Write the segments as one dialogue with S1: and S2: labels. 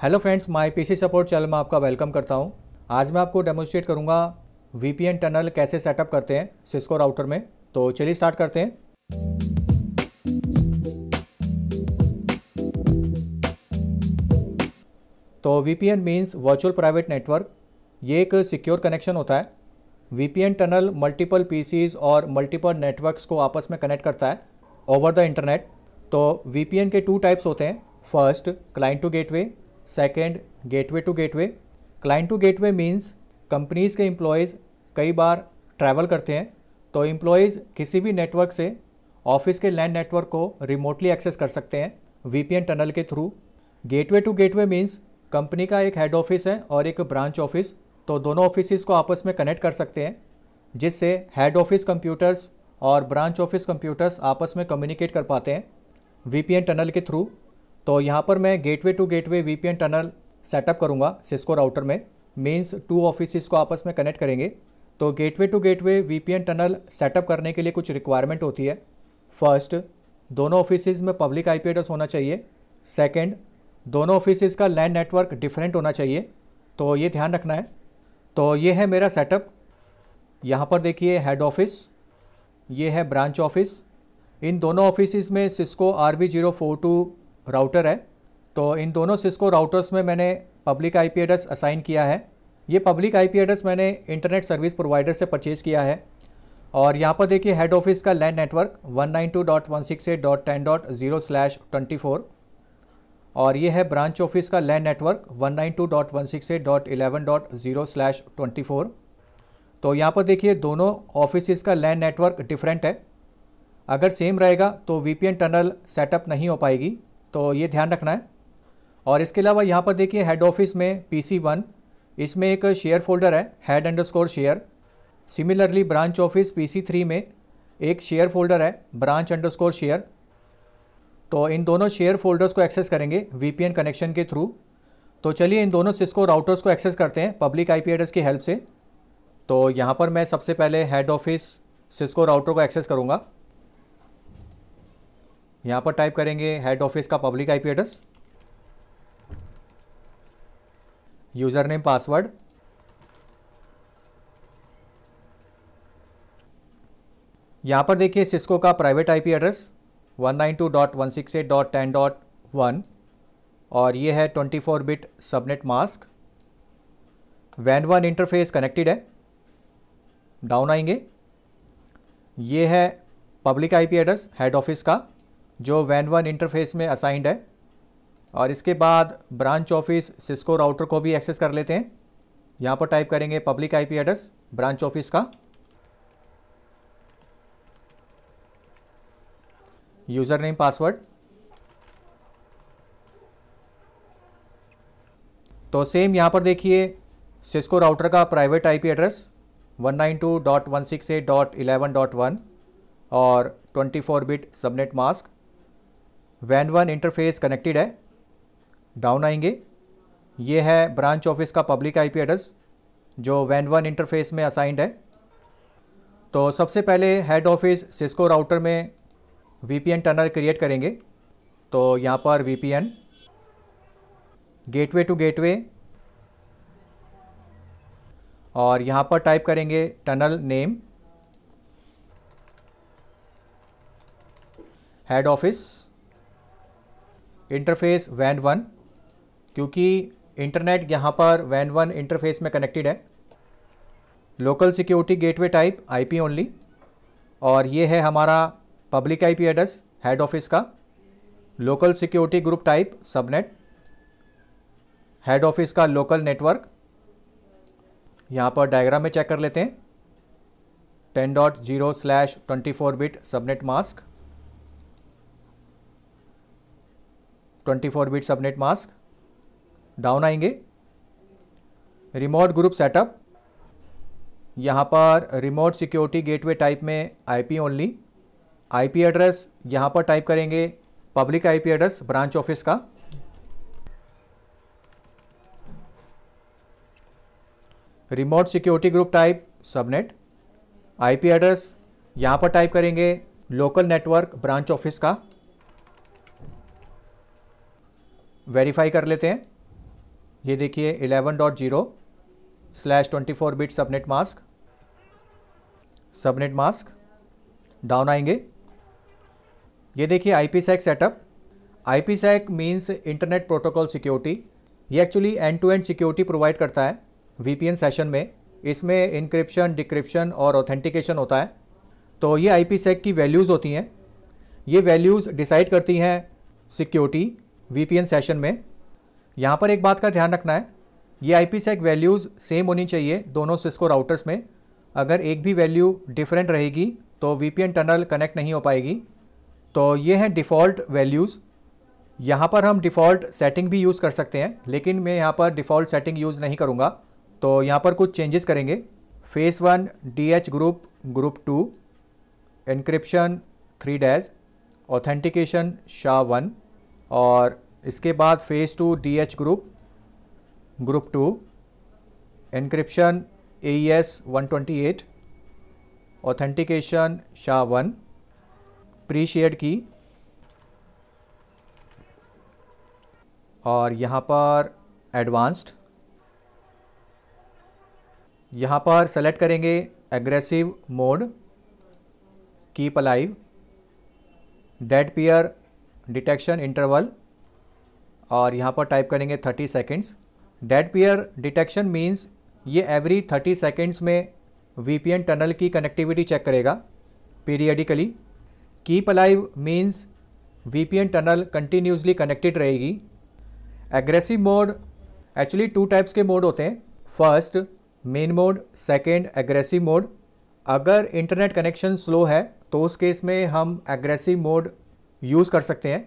S1: hello friends my PC support channel में आपका welcome करता हूं आज मैं आपको डेमोस्ट्रेट करूंगा वीपीएन टनल कैसे सेटअप करते हैं सिस्को राउटर में तो चलिए स्टार्ट करते हैं तो VPN means virtual private network ये एक सिक्योर कनेक्शन होता है वीपीएन टनल मल्टीपल पीसीज और मल्टीपल नेटवर्क्स को आपस में कनेक्ट करता है ओवर द इंटरनेट तो वीपीएन के टू टाइप्स होते हैं first client to gateway second gateway to gateway client to gateway means companies के एम्प्लॉयज़ कई बार ट्रैवल करते हैं तो एम्प्लॉयज़ किसी भी नेटवर्क से ऑफिस के लैंड नेटवर्क को रिमोटली एक्सेस कर सकते हैं वीपीएन टनल के through gateway to gateway means company का एक हेड ऑफिस है और एक ब्रांच ऑफिस तो दोनों ऑफिस को आपस में कनेक्ट कर सकते हैं जिससे हेड ऑफिस कंप्यूटर्स और ब्रांच ऑफिस कंप्यूटर्स आपस में कम्युनिकेट कर पाते हैं वीपीएन टनल के थ्रू तो यहाँ पर मैं gateway to gateway VPN tunnel setup करूँगा सिस्को राउटर में मीन्स टू ऑफिस को आपस में कनेक्ट करेंगे तो gateway to gateway VPN tunnel setup करने के लिए कुछ रिक्वायरमेंट होती है फर्स्ट दोनों ऑफिस में पब्लिक आई एड्रेस होना चाहिए सेकेंड दोनों ऑफिस का लैंड नेटवर्क डिफरेंट होना चाहिए तो ये ध्यान रखना है तो ये है मेरा सेटअप यहाँ पर देखिए हेड ऑफिस ये है ब्रांच ऑफिस इन दोनों ऑफिस में Cisco R V zero four two router है तो इन दोनों सिस्को राउटर्स में मैंने पब्लिक पी एड्रेस असाइन किया है ये पब्लिक पी एड्रेस मैंने इंटरनेट सर्विस प्रोवाइडर से परचेज़ किया है और यहाँ पर देखिए हेड ऑफिस का लैंड नेटवर्क 192.168.10.0 स्लैश 24 और ये है ब्रांच ऑफिस का लैंड नेटवर्क 192.168.11.0 स्लैश 24 तो यहाँ पर देखिए दोनों ऑफिस का लैंड नेटवर्क डिफरेंट है अगर सेम रहेगा तो वी टनल सेटअप नहीं हो पाएगी तो ये ध्यान रखना है और इसके अलावा यहाँ पर देखिए हेड ऑफिस में पी सी वन इसमें एक शेयर फोल्डर है head underscore share similarly branch office P C three में एक शेयर फोल्डर है ब्रांच अंडर स्कोर शेयर तो इन दोनों शेयर फोल्डर्स को एक्सेस करेंगे वी पी एन कनेक्शन के थ्रू तो चलिए इन दोनों सिस्को राउटर्स को एक्सेस करते हैं पब्लिक आई पी एड्रेस की हेल्प से तो यहाँ पर मैं सबसे पहले हेड ऑफिस सिस्को राउटर को एक्सेस करूँगा यहाँ पर टाइप करेंगे हेड ऑफिस का public IP address username password यहाँ पर देखिए सिस्को का प्राइवेट आईपी एड्रेस 192.168.10.1 और ये है 24 बिट सबनेट मास्क वैन वन इंटरफेस कनेक्टेड है डाउन आएंगे ये है public IP address head office का जो वैन वन इंटरफेस में असाइंड है और इसके बाद ब्रांच ऑफिस सिस्को राउटर को भी एक्सेस कर लेते हैं यहाँ पर टाइप करेंगे public IP address branch office का यूज़र नेम पासवर्ड तो सेम यहाँ पर देखिए सिस्को राउटर का प्राइवेट आईपी एड्रेस 192.168.11.1 और 24 बिट सबनेट मास्क वैन वन इंटरफेस कनेक्टेड है डाउन आएंगे ये है ब्रांच ऑफिस का पब्लिक आईपी एड्रेस जो वैन वन इंटरफेस में असाइंड है तो सबसे पहले हेड ऑफिस सिस्को राउटर में वीपीएन टनल क्रिएट करेंगे तो यहाँ पर वीपीएन गेटवे टू गेटवे और यहाँ पर टाइप करेंगे tunnel name head office interface वैन वन क्योंकि इंटरनेट यहाँ पर वैन वन इंटरफेस में कनेक्टेड है local security gateway type IP only और ये है हमारा public IP address head office का local security group type subnet head office का लोकल नेटवर्क यहाँ पर डायग्राम में चेक कर लेते हैं ten dot zero slash twenty four bit subnet mask twenty four bit subnet mask down आएंगे remote group setup यहाँ पर रिमोट सिक्योरिटी गेटवे टाइप में आईपी ओनली आईपी एड्रेस यहाँ पर टाइप करेंगे public IP address branch office का remote security group type subnet IP address यहाँ पर टाइप करेंगे लोकल नेटवर्क ब्रांच ऑफिस का वेरीफाई कर लेते हैं ये देखिए 11.0 स्लैश four bit subnet mask subnet mask down आएंगे ये देखिए I P sec setup I P sec means internet protocol security ये actually end to end security provide करता है वी सेशन में इसमें इंक्रिप्शन डिक्रिप्शन और ऑथेंटिकेशन होता है तो ये आई पी सैक की वैल्यूज़ होती हैं ये वैल्यूज़ डिसाइड करती हैं सिक्योरिटी वीपीएन सेशन में यहाँ पर एक बात का ध्यान रखना है ये आई पी वैल्यूज़ सेम होनी चाहिए दोनों सिस्को राउटर्स में अगर एक भी वैल्यू डिफरेंट रहेगी तो वी टनल कनेक्ट नहीं हो पाएगी तो ये हैं डिफ़ॉल्ट वैल्यूज़ यहाँ पर हम डिफ़ॉल्ट सेटिंग भी यूज़ कर सकते हैं लेकिन मैं यहाँ पर डिफ़ॉल्ट सेटिंग यूज़ नहीं करूँगा तो यहाँ पर कुछ चेंजेस करेंगे phase one D H group group two encryption three DES authentication SHA one और इसके बाद phase two D H group group two encryption A S one twenty eight authentication SHA one pre share key और यहाँ पर advanced यहाँ पर select करेंगे aggressive mode keep alive dead peer detection interval और यहाँ पर टाइप करेंगे thirty seconds dead pair detection means ये एवरी थर्टी सेकेंड्स में वी टनल की कनेक्टिविटी चेक करेगा periodically keep alive means V tunnel continuously connected रहेगी aggressive mode actually two types के मोड होते हैं first main mode second aggressive mode अगर internet connection slow है तो उस केस में हम एग्रेसिव मोड यूज़ कर सकते हैं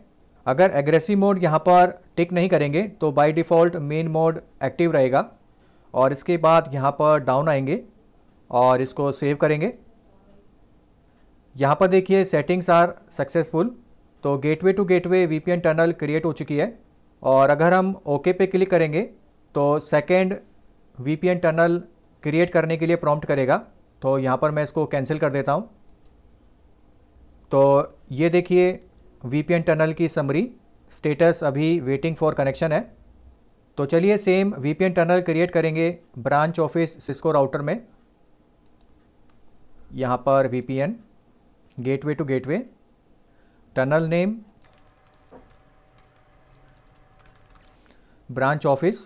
S1: अगर एग्रेसिव मोड यहाँ पर टिक नहीं करेंगे तो by default main mode active रहेगा और इसके बाद यहाँ पर डाउन आएंगे और इसको सेव करेंगे यहाँ पर देखिए सेटिंग्स आर सक्सेसफुल तो gateway to gateway VPN tunnel create हो चुकी है और अगर हम ओके पे क्लिक करेंगे तो सेकेंड वी टनल क्रिएट करने के लिए प्रॉम्प्ट करेगा तो यहाँ पर मैं इसको कैंसिल कर देता हूँ तो ये देखिए वीपीएन टनल की समरी स्टेटस अभी वेटिंग फॉर कनेक्शन है तो चलिए सेम वीपीएन टनल क्रिएट करेंगे ब्रांच ऑफिस सिस्को राउटर में यहाँ पर VPN gateway to gateway tunnel name branch office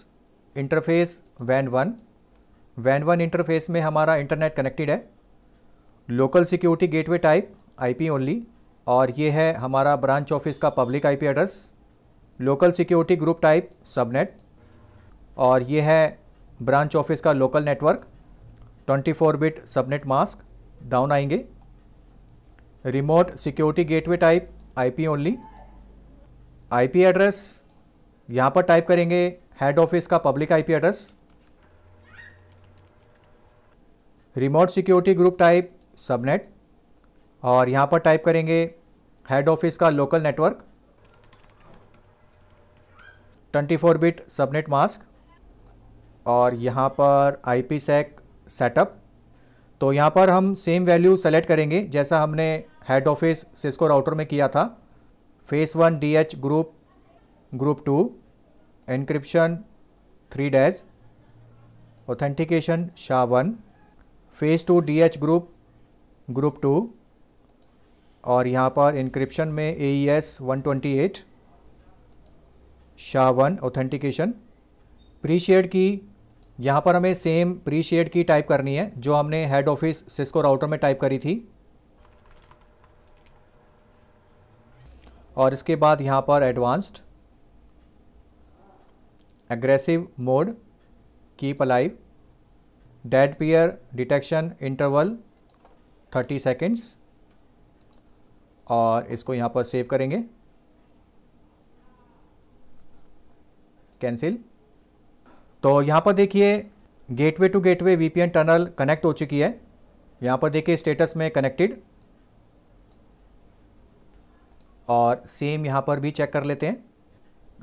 S1: interface वैन वन वैन वन इंटरफेस में हमारा इंटरनेट कनेक्टेड है local security gateway type IP only और ये है हमारा ब्रांच ऑफिस का public IP address local security group type subnet और ये है ब्रांच ऑफिस का local network 24 bit subnet mask down आएंगे remote security gateway type IP only IP address यहाँ पर टाइप करेंगे हेड ऑफिस का public IP address remote security group type subnet और यहाँ पर टाइप करेंगे हेड ऑफिस का local network 24 bit subnet mask और यहाँ पर आई पी सेक सेटअप तो यहाँ पर हम सेम वैल्यू सेलेक्ट करेंगे जैसा हमने हेड ऑफिस सिस्को राउटर में किया था phase one D H group group two encryption three DES authentication SHA one phase two D H group group two और यहाँ पर इंक्रिप्शन में A E S one twenty eight SHA one authentication pre shared key यहाँ पर हमें same pre shared key type करनी है जो हमने हेड ऑफिस सिस्को राउटर में टाइप करी थी और इसके बाद यहाँ पर advanced aggressive mode keep alive dead peer detection interval 30 seconds और इसको यहाँ पर सेव करेंगे कैंसिल तो यहाँ पर देखिए gateway to gateway VPN tunnel connect हो चुकी है यहाँ पर देखिए स्टेटस में कनेक्टेड और सेम यहाँ पर भी चेक कर लेते हैं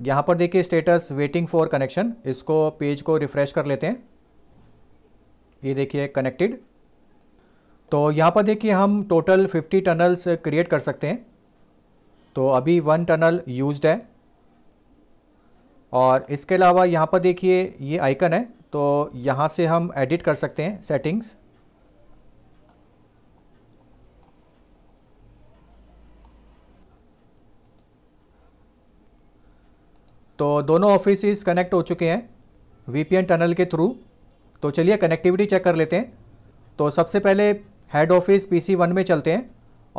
S1: यहाँ पर देखिए स्टेटस वेटिंग फॉर कनेक्शन इसको पेज को रिफ़्रेश कर लेते हैं ये देखिए कनेक्टेड तो यहाँ पर देखिए हम टोटल 50 टनल्स क्रिएट कर सकते हैं तो अभी वन टनल यूज्ड है और इसके अलावा यहाँ पर देखिए ये आइकन है तो यहाँ से हम एडिट कर सकते हैं सेटिंग्स तो दोनों ऑफिस कनेक्ट हो चुके हैं वीपीएन टनल के थ्रू तो चलिए कनेक्टिविटी चेक कर लेते हैं तो सबसे पहले हेड ऑफिस पी सी वन में चलते हैं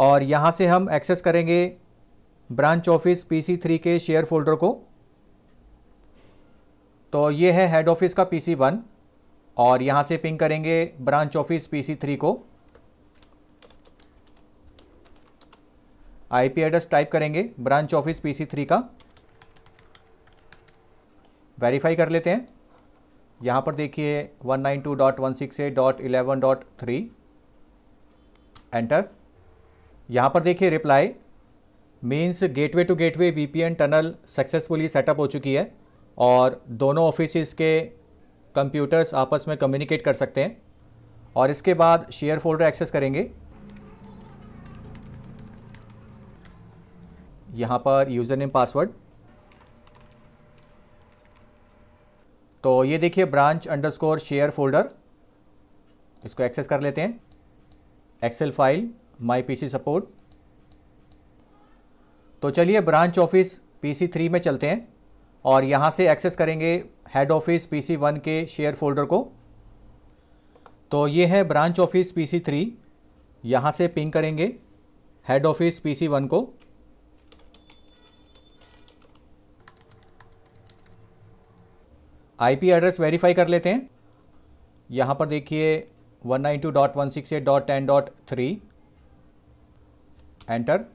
S1: और यहाँ से हम एक्सेस करेंगे ब्रांच ऑफिस पी सी थ्री के शेयर फोल्डर को तो ये है हेड ऑफिस का पी सी वन और यहाँ से पिंग करेंगे ब्रांच ऑफिस पी सी थ्री को आईपी एड्रेस टाइप करेंगे ब्रांच ऑफिस पी सी थ्री का वेरीफाई कर लेते हैं यहाँ पर देखिए one nine two dot one six eight dot eleven dot three enter यहाँ पर देखिए reply means gateway to gateway VPN tunnel successfully setup हो चुकी है और दोनों ऑफिस के कंप्यूटर्स आपस में कम्युनिकेट कर सकते हैं और इसके बाद शेयर फोल्डर एक्सेस करेंगे यहाँ पर यूज़र नेम पासवर्ड तो ये देखिए ब्रांच अंडरस्कोर शेयर फोल्डर इसको एक्सेस कर लेते हैं Excel file my PC support तो चलिए ब्रांच ऑफिस पीसी थ्री में चलते हैं और यहाँ से एक्सेस करेंगे हेड ऑफिस पीसी वन के शेयर फोल्डर को तो ये है ब्रांच ऑफिस पीसी थ्री यहाँ से पिंग करेंगे हेड ऑफिस पीसी वन को आईपी एड्रेस वेरीफाई कर लेते हैं यहाँ पर देखिए 192.168.10.3 एंटर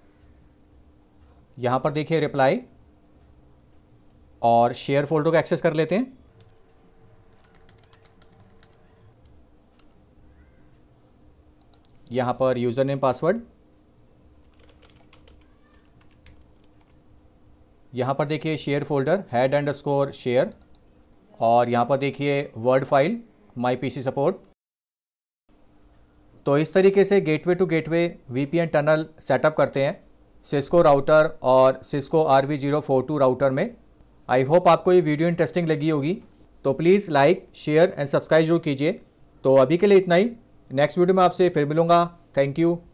S1: यहां पर देखिए रिप्लाई और शेयर फोल्डर को एक्सेस कर लेते हैं यहां पर यूज़र नेम पासवर्ड यहां पर देखिए share folder head underscore share और यहां पर देखिए word file my P support तो इस तरीके से gateway to gateway VPN tunnel setup करते हैं सिस्को राउटर और Cisco R V zero four two router में आई होप आपको ये वीडियो इंटरेस्टिंग लगी होगी तो please like share and subscribe जरूर कीजिए तो अभी के लिए इतना ही नेक्स्ट वीडियो में आपसे फिर मिलूँगा थैंक यू